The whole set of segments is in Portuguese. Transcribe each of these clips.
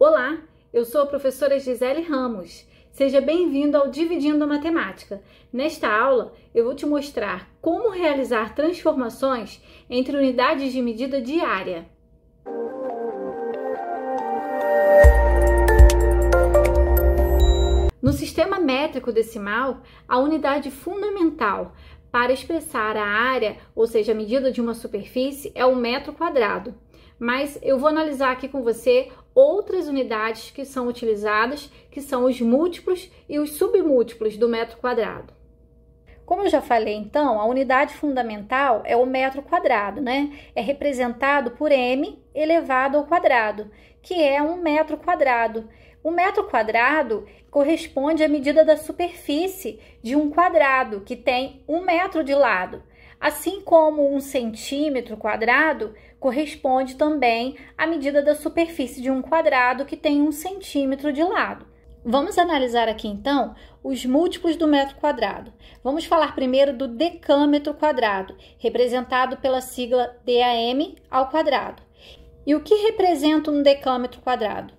Olá, eu sou a professora Gisele Ramos. Seja bem-vindo ao Dividindo Matemática. Nesta aula, eu vou te mostrar como realizar transformações entre unidades de medida de área. No sistema métrico decimal, a unidade fundamental para expressar a área, ou seja, a medida de uma superfície, é o metro quadrado. Mas eu vou analisar aqui com você outras unidades que são utilizadas, que são os múltiplos e os submúltiplos do metro quadrado. Como eu já falei, então, a unidade fundamental é o metro quadrado, né? É representado por m elevado ao quadrado, que é um metro quadrado. O metro quadrado corresponde à medida da superfície de um quadrado que tem um metro de lado. Assim como um centímetro quadrado corresponde também à medida da superfície de um quadrado que tem um centímetro de lado. Vamos analisar aqui então os múltiplos do metro quadrado. Vamos falar primeiro do decâmetro quadrado, representado pela sigla DAM ao quadrado. E o que representa um decâmetro quadrado?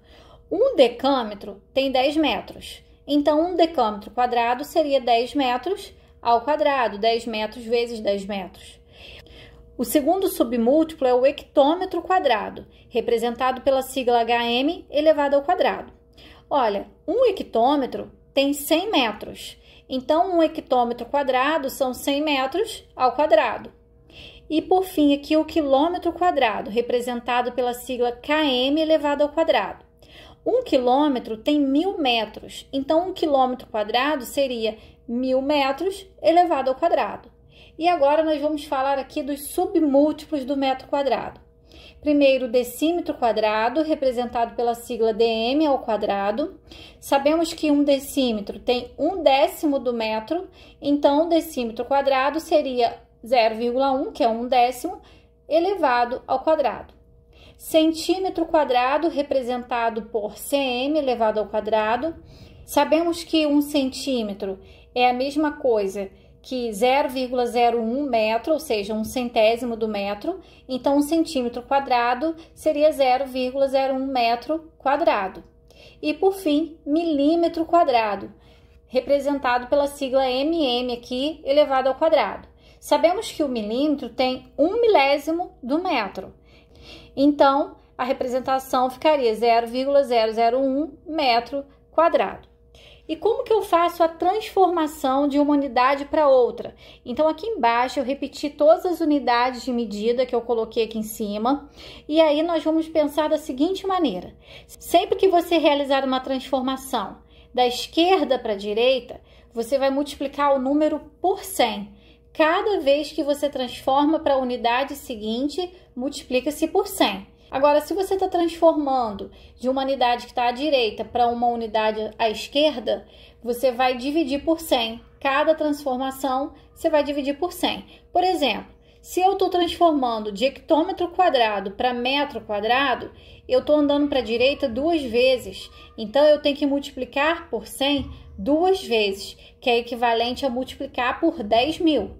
Um decâmetro tem 10 metros. Então, um decâmetro quadrado seria 10 metros ao quadrado, 10 metros vezes 10 metros. O segundo submúltiplo é o hectômetro quadrado, representado pela sigla HM elevado ao quadrado. Olha, um hectômetro tem 100 metros, então um hectômetro quadrado são 100 metros ao quadrado. E por fim, aqui o quilômetro quadrado, representado pela sigla km elevado ao quadrado. Um quilômetro tem mil metros, então um quilômetro quadrado seria mil metros elevado ao quadrado. E agora nós vamos falar aqui dos submúltiplos do metro quadrado. Primeiro, decímetro quadrado, representado pela sigla dm ao quadrado. Sabemos que um decímetro tem um décimo do metro, então decímetro quadrado seria 0,1, que é um décimo, elevado ao quadrado. Centímetro quadrado, representado por cm elevado ao quadrado. Sabemos que um centímetro é a mesma coisa que 0,01 metro, ou seja, um centésimo do metro, então um centímetro quadrado seria 0,01 metro quadrado. E por fim, milímetro quadrado, representado pela sigla mm aqui elevado ao quadrado. Sabemos que o milímetro tem um milésimo do metro. Então, a representação ficaria 0,001 metro quadrado. E como que eu faço a transformação de uma unidade para outra? Então aqui embaixo eu repeti todas as unidades de medida que eu coloquei aqui em cima. E aí nós vamos pensar da seguinte maneira: sempre que você realizar uma transformação da esquerda para a direita, você vai multiplicar o número por 100. Cada vez que você transforma para a unidade seguinte, multiplica-se por 100. Agora, se você está transformando de uma unidade que está à direita para uma unidade à esquerda, você vai dividir por 100. Cada transformação você vai dividir por 100. Por exemplo, se eu estou transformando de hectômetro quadrado para metro quadrado, eu estou andando para a direita duas vezes. Então, eu tenho que multiplicar por 100 duas vezes, que é equivalente a multiplicar por 10 mil.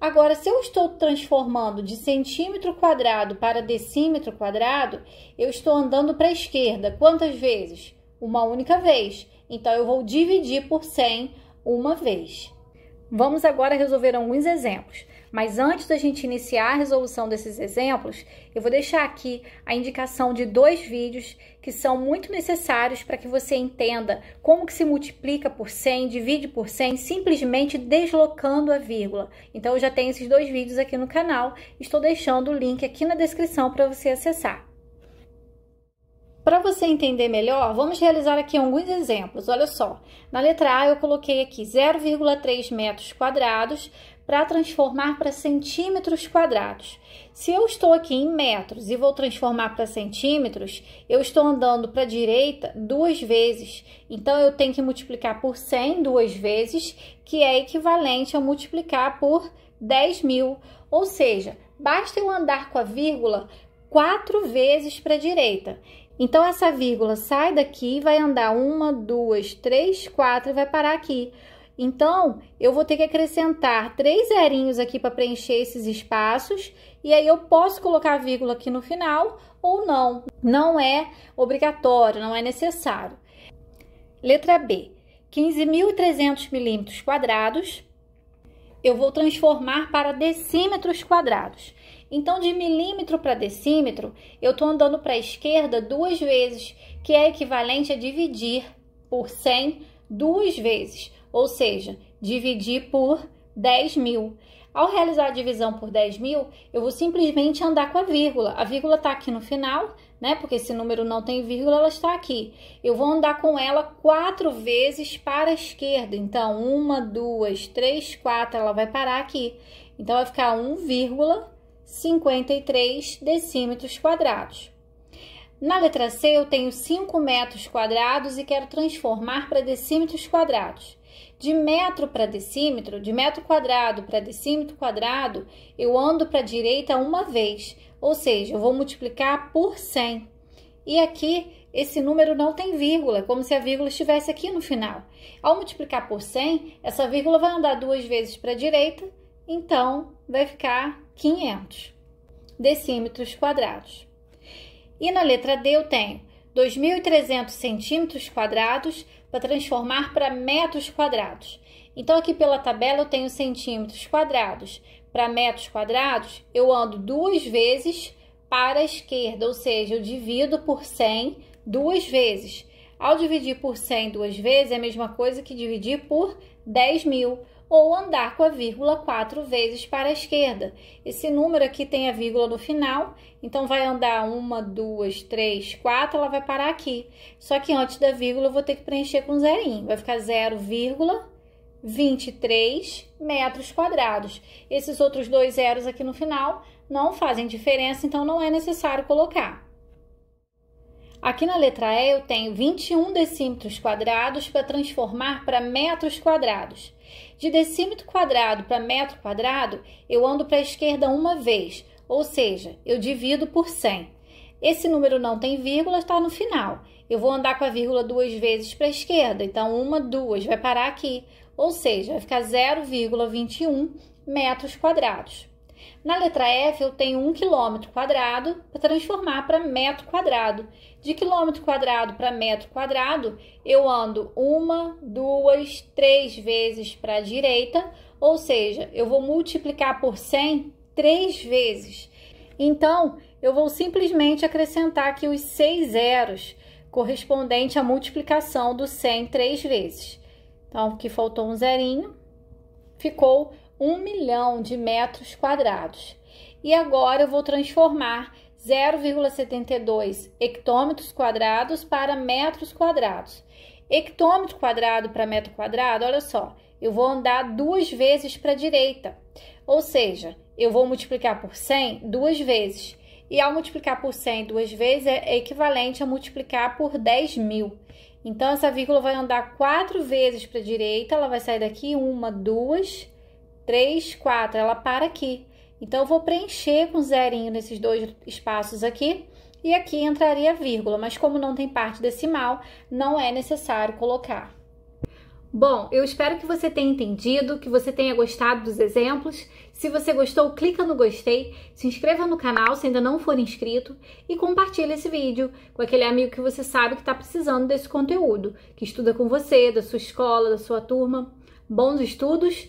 Agora, se eu estou transformando de centímetro quadrado para decímetro quadrado, eu estou andando para a esquerda. Quantas vezes? Uma única vez. Então, eu vou dividir por 100 uma vez. Vamos agora resolver alguns exemplos. Mas antes da gente iniciar a resolução desses exemplos, eu vou deixar aqui a indicação de dois vídeos que são muito necessários para que você entenda como que se multiplica por 100, divide por 100, simplesmente deslocando a vírgula. Então eu já tenho esses dois vídeos aqui no canal, estou deixando o link aqui na descrição para você acessar. Para você entender melhor, vamos realizar aqui alguns exemplos. Olha só, na letra A eu coloquei aqui 0,3 metros quadrados para transformar para centímetros quadrados. Se eu estou aqui em metros e vou transformar para centímetros, eu estou andando para a direita duas vezes. Então, eu tenho que multiplicar por 100 duas vezes, que é equivalente a multiplicar por 10 mil. Ou seja, basta eu andar com a vírgula quatro vezes para a direita. Então, essa vírgula sai daqui, vai andar uma, duas, três, quatro e vai parar aqui. Então, eu vou ter que acrescentar três zerinhos aqui para preencher esses espaços, e aí eu posso colocar vírgula aqui no final ou não. Não é obrigatório, não é necessário. Letra B, 15.300 milímetros quadrados, eu vou transformar para decímetros quadrados. Então, de milímetro para decímetro, eu estou andando para a esquerda duas vezes, que é equivalente a dividir por 100 duas vezes ou seja, dividir por 10 mil. Ao realizar a divisão por 10 mil, eu vou simplesmente andar com a vírgula. A vírgula está aqui no final, né? Porque esse número não tem vírgula, ela está aqui. Eu vou andar com ela quatro vezes para a esquerda. Então, uma, duas, três, quatro, ela vai parar aqui. Então, vai ficar 1,53 decímetros quadrados. Na letra C, eu tenho 5 metros quadrados e quero transformar para decímetros quadrados. De metro para decímetro, de metro quadrado para decímetro quadrado, eu ando para a direita uma vez, ou seja, eu vou multiplicar por 100. E aqui esse número não tem vírgula, como se a vírgula estivesse aqui no final. Ao multiplicar por 100, essa vírgula vai andar duas vezes para a direita, então vai ficar 500 decímetros quadrados. E na letra D eu tenho 2.300 centímetros quadrados para transformar para metros quadrados. Então, aqui pela tabela, eu tenho centímetros quadrados. Para metros quadrados, eu ando duas vezes para a esquerda, ou seja, eu divido por 100 duas vezes. Ao dividir por 100 duas vezes, é a mesma coisa que dividir por 10 mil ou andar com a vírgula quatro vezes para a esquerda. Esse número aqui tem a vírgula no final, então vai andar uma, duas, três, quatro, ela vai parar aqui. Só que antes da vírgula eu vou ter que preencher com zerinho, vai ficar 0,23 metros quadrados. Esses outros dois zeros aqui no final não fazem diferença, então não é necessário colocar. Aqui na letra E eu tenho 21 decímetros quadrados para transformar para metros quadrados. De decímetro quadrado para metro quadrado, eu ando para a esquerda uma vez, ou seja, eu divido por 100. Esse número não tem vírgula, está no final. Eu vou andar com a vírgula duas vezes para a esquerda, então uma, duas, vai parar aqui, ou seja, vai ficar 0,21 metros quadrados. Na letra F, eu tenho 1 km quadrado para transformar para metro quadrado. De quilômetro quadrado para metro quadrado, eu ando uma, duas, três vezes para a direita, ou seja, eu vou multiplicar por 100 três vezes. Então, eu vou simplesmente acrescentar aqui os seis zeros correspondente à multiplicação do 100 três vezes. Então, que faltou um zerinho, ficou 1 milhão de metros quadrados. E agora eu vou transformar 0,72 hectômetros quadrados para metros quadrados. Hectômetro quadrado para metro quadrado, olha só, eu vou andar duas vezes para a direita. Ou seja, eu vou multiplicar por 100 duas vezes. E ao multiplicar por 100 duas vezes, é equivalente a multiplicar por 10 mil. Então, essa vírgula vai andar quatro vezes para a direita, ela vai sair daqui uma, duas, 3, 4, ela para aqui. Então, eu vou preencher com zerinho nesses dois espaços aqui e aqui entraria vírgula, mas como não tem parte decimal, não é necessário colocar. Bom, eu espero que você tenha entendido, que você tenha gostado dos exemplos. Se você gostou, clica no gostei, se inscreva no canal se ainda não for inscrito e compartilhe esse vídeo com aquele amigo que você sabe que está precisando desse conteúdo, que estuda com você, da sua escola, da sua turma. Bons estudos